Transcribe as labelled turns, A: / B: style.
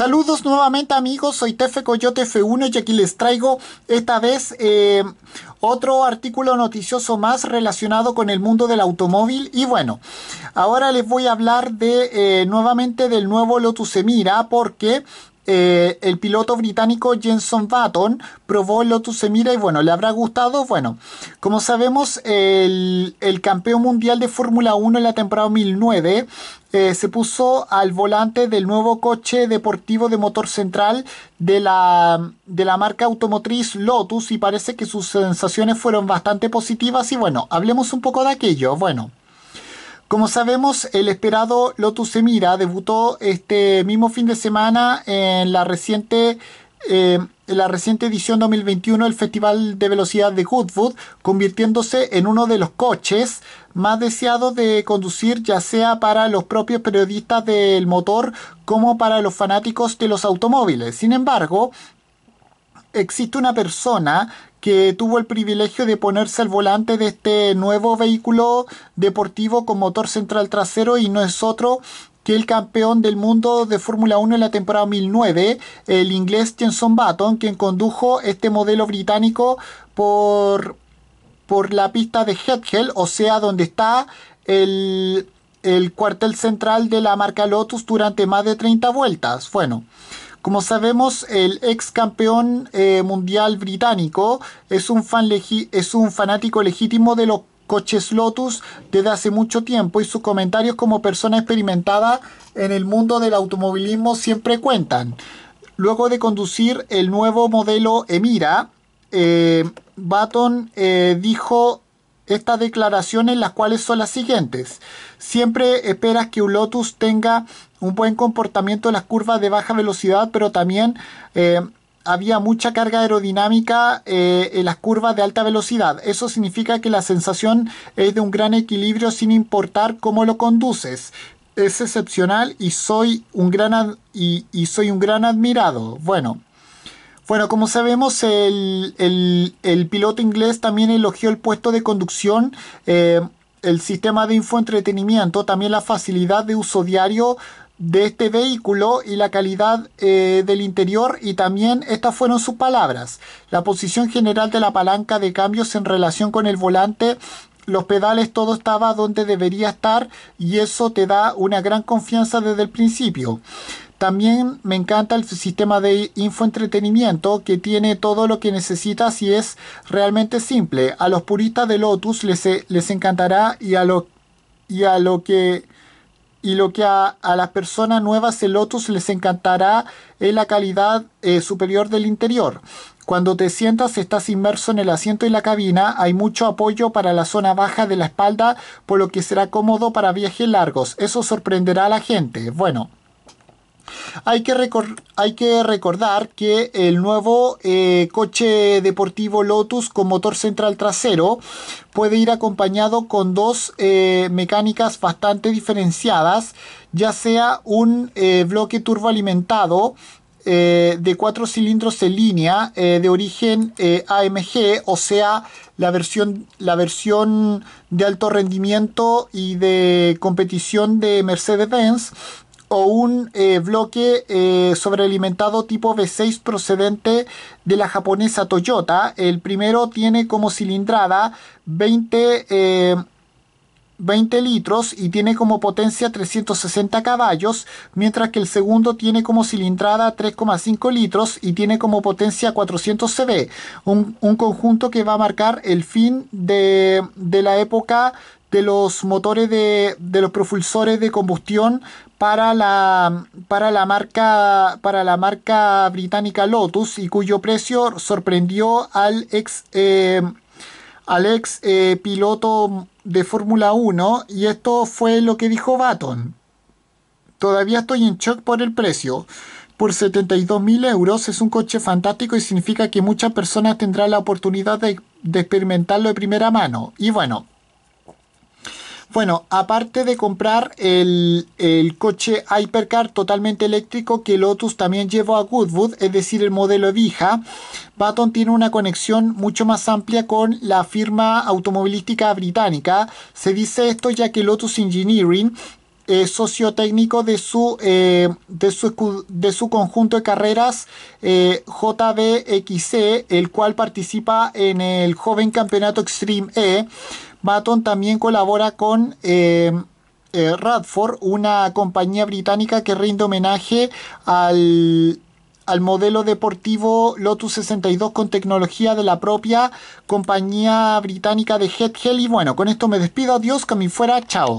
A: Saludos nuevamente amigos, soy Tefe Coyote F1 y aquí les traigo esta vez eh, otro artículo noticioso más relacionado con el mundo del automóvil y bueno, ahora les voy a hablar de eh, nuevamente del nuevo Lotus Emira porque eh, el piloto británico Jenson Button probó el Lotus Emira y bueno, ¿le habrá gustado? Bueno, como sabemos, el, campeón mundial de Fórmula 1 en la temporada 2009 eh, se puso al volante del nuevo coche deportivo de motor central de la, de la marca automotriz Lotus y parece que sus sensaciones fueron bastante positivas y bueno, hablemos un poco de aquello. Bueno. Como sabemos, el esperado Lotus Emira debutó este mismo fin de semana en la reciente eh, la reciente edición 2021 del Festival de Velocidad de Goodwood, convirtiéndose en uno de los coches más deseados de conducir, ya sea para los propios periodistas del motor como para los fanáticos de los automóviles. Sin embargo, existe una persona que tuvo el privilegio de ponerse al volante de este nuevo vehículo deportivo con motor central trasero y no es otro que el campeón del mundo de Fórmula 1 en la temporada 2009, el inglés Jenson Button, quien condujo este modelo británico por, por la pista de Hethel, o sea, donde está el, el cuartel central de la marca Lotus durante más de 30 vueltas. Bueno, como sabemos, el ex campeón eh, mundial británico es un, fan es un fanático legítimo de los coches Lotus desde hace mucho tiempo y sus comentarios como persona experimentada en el mundo del automovilismo siempre cuentan. Luego de conducir el nuevo modelo Emira, eh, Baton eh, dijo estas declaraciones las cuales son las siguientes. Siempre esperas que un Lotus tenga un buen comportamiento en las curvas de baja velocidad, pero también eh, había mucha carga aerodinámica eh, en las curvas de alta velocidad. Eso significa que la sensación es de un gran equilibrio sin importar cómo lo conduces. Es excepcional y soy un gran, y, soy un gran admirado. Bueno, bueno, como sabemos, el, piloto inglés también elogió el puesto de conducción, eh, el sistema de infoentretenimiento, también la facilidad de uso diario de este vehículo y la calidad eh, del interior y también estas fueron sus palabras. La posición general de la palanca de cambios en relación con el volante, los pedales, todo estaba donde debería estar y eso te da una gran confianza desde el principio. También me encanta el sistema de infoentretenimiento que tiene todo lo que necesitas y es realmente simple. A los puristas de Lotus les, les encantará y a, lo, y a lo que y lo que a, las personas nuevas el Lotus les encantará es la calidad eh, superior del interior. Cuando te sientas estás inmerso en el asiento y la cabina, hay mucho apoyo para la zona baja de la espalda, por lo que será cómodo para viajes largos. Eso sorprenderá a la gente. Bueno, hay que, recordar que el nuevo eh, coche deportivo Lotus con motor central trasero puede ir acompañado con dos eh, mecánicas bastante diferenciadas, ya sea un eh, bloque turboalimentado de cuatro cilindros en línea de origen AMG, o sea, la versión, la versión de alto rendimiento y de competición de Mercedes-Benz, o un eh, bloque eh, sobrealimentado tipo V6 procedente de la japonesa Toyota. El primero tiene como cilindrada 20... 20 eh, litros y tiene como potencia 360 caballos, mientras que el segundo tiene como cilindrada 3,5 litros y tiene como potencia 400 cb, un, conjunto que va a marcar el fin de, la época de los motores de, de los propulsores de combustión para la, para la, marca, para la marca británica Lotus y cuyo precio sorprendió al ex, eh, eh, piloto de Fórmula 1 y esto fue lo que dijo Baton. Todavía estoy en shock por el precio. Por 72.000 euros es un coche fantástico y significa que muchas personas tendrán la oportunidad de experimentarlo de primera mano. Y bueno, bueno, aparte de comprar el, coche Hypercar totalmente eléctrico que Lotus también llevó a Goodwood, es decir, el modelo Evija, Baton tiene una conexión mucho más amplia con la firma automovilística británica. Se dice esto ya que Lotus Engineering eh, sociotécnico de su, eh, de, de su conjunto de carreras eh, JBXC, el cual participa en el joven campeonato Extreme E. Maton también colabora con eh, Radford, una compañía británica que rinde homenaje al modelo deportivo Lotus 62 con tecnología de la propia compañía británica de Head Y bueno, con esto me despido. Adiós, que fuera. Chao.